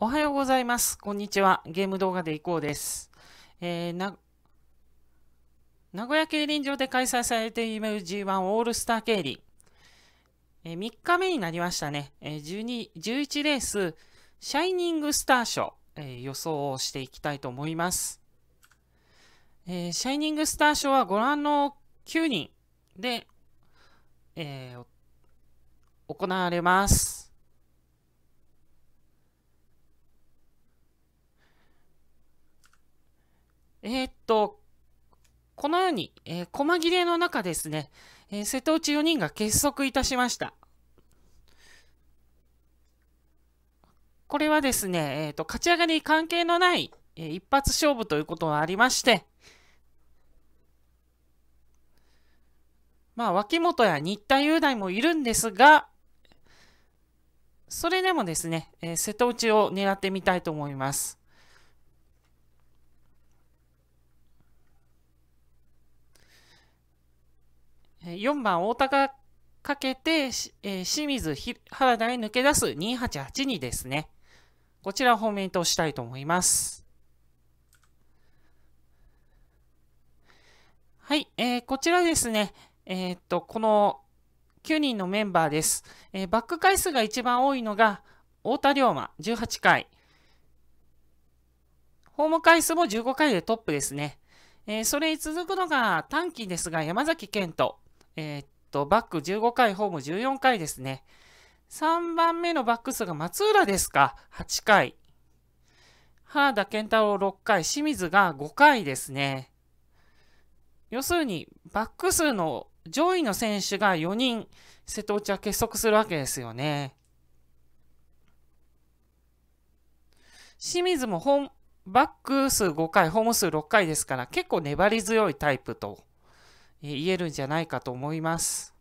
おはようございます。こんにちは。ゲーム動画でいこうです。えー、な、名古屋競輪場で開催されている G1 オールスター競輪。えー、3日目になりましたね。えー、12、11レース、シャイニングスター賞、えー、予想をしていきたいと思います。えー、シャイニングスター賞はご覧の9人で、えー、行われます。えー、っと、このように、えー、細切れの中ですね、えー、瀬戸内4人が結束いたしました。これはですね、えっ、と、勝ち上がり関係のない、え一発勝負ということがありまして、まあ、脇本や新田雄大もいるんですが、それでもですね、え瀬戸内を狙ってみたいと思います。4番大高かけて、えー、清水原田に抜け出す2882ですね。こちらを面命としたいと思います。はい、えー、こちらですね、えー、っと、この9人のメンバーです、えー、バック回数が一番多いのが、太田龍馬18回。ホーム回数も15回でトップですね。えー、それに続くのが短期ですが、山崎賢人えー、っと、バック15回、ホーム14回ですね。3番目のバック数が松浦ですか ?8 回。原田健太郎6回、清水が5回ですね。要するに、バック数の上位の選手が4人、瀬戸内は結束するわけですよね。清水もバック数5回、ホーム数6回ですから、結構粘り強いタイプと言えるんじゃないかと思います。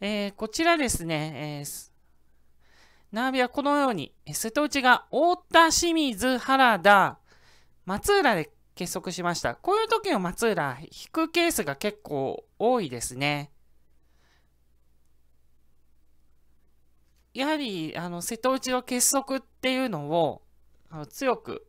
えー、こちらですね、えー、ナービはこのように、瀬戸内が太田、清水、原田、松浦で結束しました。こういう時の松浦、引くケースが結構多いですね。やはり、あの、瀬戸内の結束っていうのを、あの強く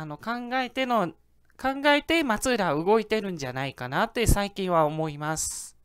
あの考えての考えて松浦は動いてるんじゃないかなって最近は思います。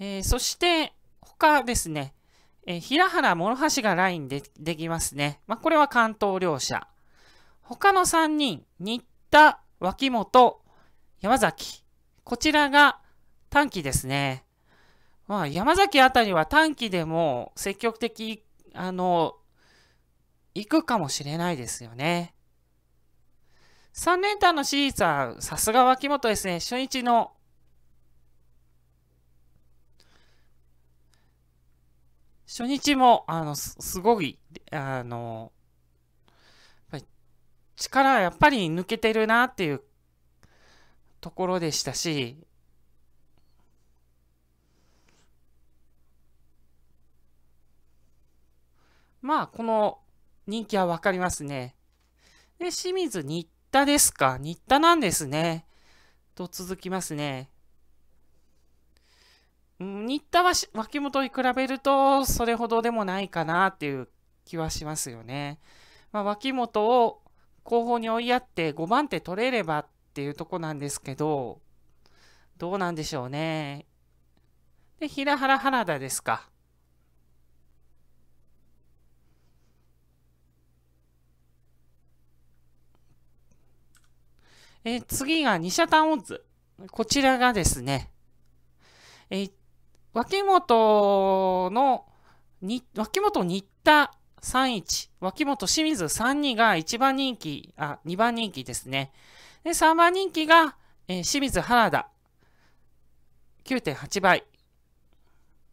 えー、そして他ですね、えー、平原諸橋がラインでできますね。まあ、これは関東両者。他の3人、新田、脇本、山崎。こちらが短期ですね。まあ、山崎あたりは短期でも積極的、あの、行くかもしれないですよね。3連単のシーザー、さすが脇本ですね。初日の初日も、あの、すごい、あの、力はやっぱり抜けてるなっていうところでしたし、まあ、この人気はわかりますね。で、清水新田ですか。新田なんですね。と続きますね。新田は脇本に比べるとそれほどでもないかなっていう気はしますよね。まあ、脇本を後方に追いやって5番手取れればっていうとこなんですけど、どうなんでしょうね。で、平原原田ですか。えー、次が二社単オッズ。こちらがですね、えー、脇本の、に、脇本新田31、脇本清水32が1番人気、あ、2番人気ですね。で、3番人気が、えー、清水原田。9.8倍。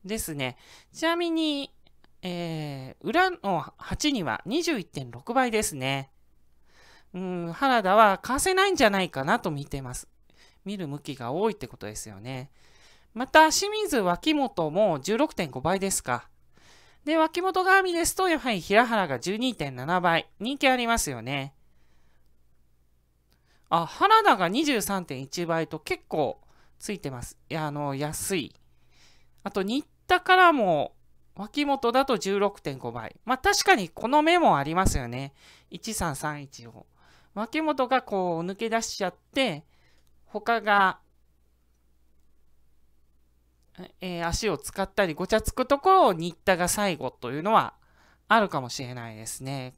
ですね。ちなみに、えー、裏の8には21.6倍ですね。うん、原田は貸せないんじゃないかなと見てます。見る向きが多いってことですよね。また、清水脇本も16.5倍ですか。で、脇本がみですと、やはり平原が12.7倍。人気ありますよね。あ、原田が23.1倍と結構ついてます。いや、あの、安い。あと、新田からも、脇本だと16.5倍。まあ、確かにこの目もありますよね。13315。脇本がこう抜け出しちゃって、他が、えー、足を使ったりごちゃつくところを新田が最後というのはあるかもしれないですね。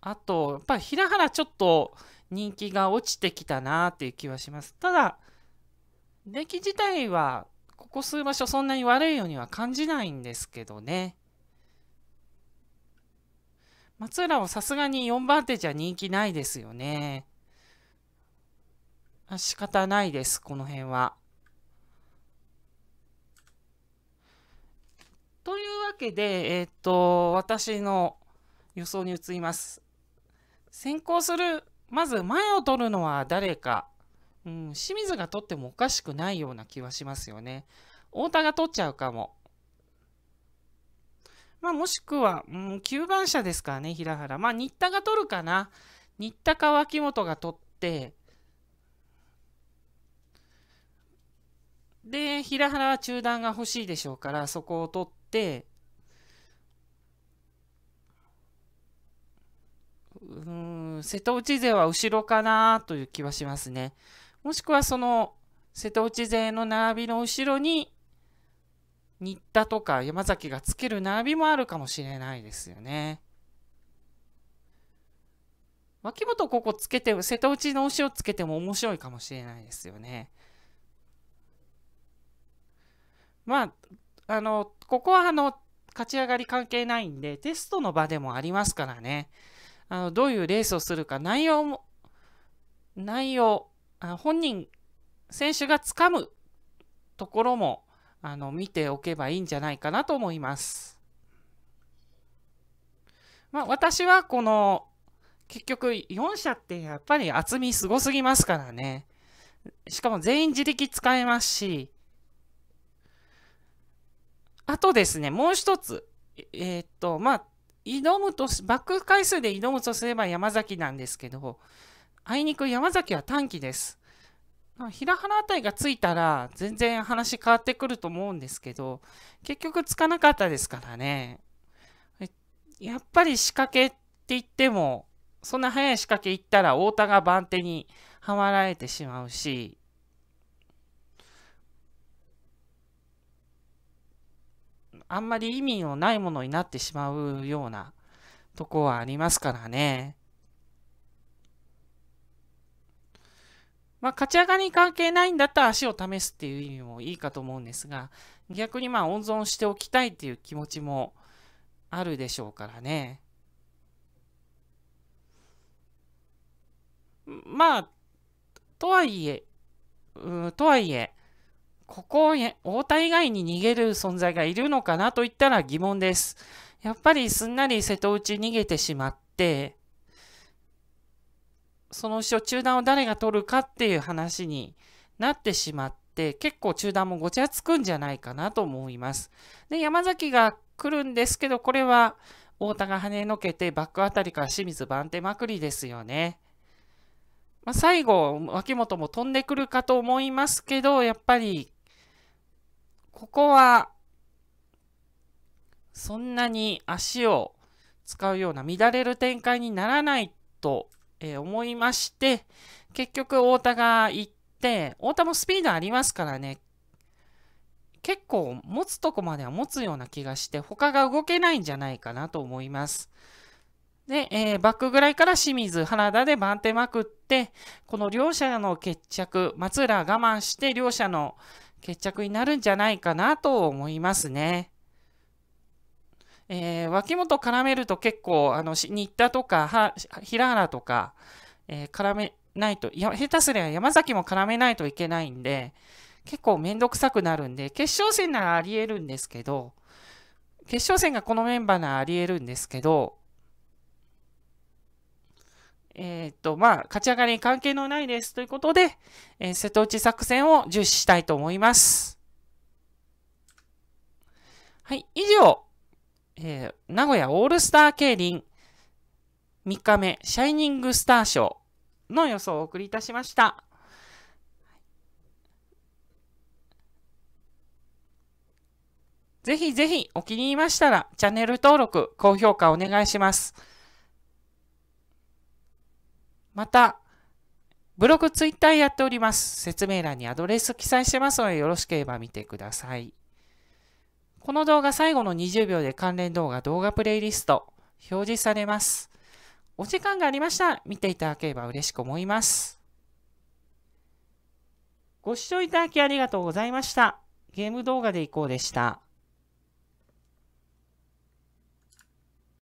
あと、やっぱり平原ちょっと人気が落ちてきたなっていう気はします。ただ、出来自体はここ数場所そんなに悪いようには感じないんですけどね松浦はさすがに4番手じゃ人気ないですよね仕方ないですこの辺は。というわけで、えっ、と私の予想に移ります。先行するまず前を取るのは誰かうん、清水が取ってもおかしくないような気はしますよね。太田が取っちゃうかも。まあ、もしくは、うん、9番車ですからね、平原。まあ、新田が取るかな。新田か脇本が取って、で、平原は中断が欲しいでしょうから、そこを取って、うん、瀬戸内勢は後ろかなという気はしますね。もしくはその瀬戸内勢の並びの後ろに新田とか山崎がつける並びもあるかもしれないですよね。脇本ここつけて瀬戸内の押しをつけても面白いかもしれないですよね。まあ、あの、ここはあの、勝ち上がり関係ないんで、テストの場でもありますからね。あの、どういうレースをするか、内容も、内容、あ本人選手がつかむところもあの見ておけばいいんじゃないかなと思います。まあ、私はこの結局4社ってやっぱり厚みすごすぎますからね。しかも全員自力使えますし。あとですね、もう一つ。えー、っと、まあ、挑むと、バック回数で挑むとすれば山崎なんですけど、あいにく山崎は短期です。平原あたりがついたら全然話変わってくると思うんですけど結局つかなかったですからねやっぱり仕掛けって言ってもそんな早い仕掛け行ったら太田が番手にはまられてしまうしあんまり意味のないものになってしまうようなとこはありますからね。まあ、勝ち上がりに関係ないんだったら足を試すっていう意味もいいかと思うんですが、逆にまあ温存しておきたいっていう気持ちもあるでしょうからね。まあ、とはいえ、うん、とはいえ、ここ、へ太田以外に逃げる存在がいるのかなといったら疑問です。やっぱりすんなり瀬戸内逃げてしまって、その後ろ中断を誰が取るかっていう話になってしまって、結構中断もごちゃつくんじゃないかなと思います。で、山崎が来るんですけど、これは太田が跳ねのけてバックあたりから清水番手まくりですよね。まあ、最後、脇本も飛んでくるかと思いますけど、やっぱり、ここは、そんなに足を使うような乱れる展開にならないとえー、思いまして、結局太田が行って、太田もスピードありますからね、結構持つとこまでは持つような気がして、他が動けないんじゃないかなと思います。で、えー、バックぐらいから清水、原田で番手まくって、この両者の決着、松浦我慢して両者の決着になるんじゃないかなと思いますね。えー、脇本絡めると結構、あの、新田とか、平原とか、えー、絡めないと、下手すりゃ山崎も絡めないといけないんで、結構めんどくさくなるんで、決勝戦ならあり得るんですけど、決勝戦がこのメンバーならあり得るんですけど、えっ、と、まあ、勝ち上がりに関係のないですということで、えー、瀬戸内作戦を重視したいと思います。はい、以上、えー、名古屋オールスター競輪3日目、シャイニングスター賞の予想をお送りいたしました。ぜひぜひお気に入りましたらチャンネル登録、高評価お願いします。また、ブログ、ツイッターやっております。説明欄にアドレス記載してますので、よろしければ見てください。この動画最後の20秒で関連動画動画プレイリスト表示されます。お時間がありましたら見ていただければ嬉しく思います。ご視聴いただきありがとうございました。ゲーム動画でいこうでした。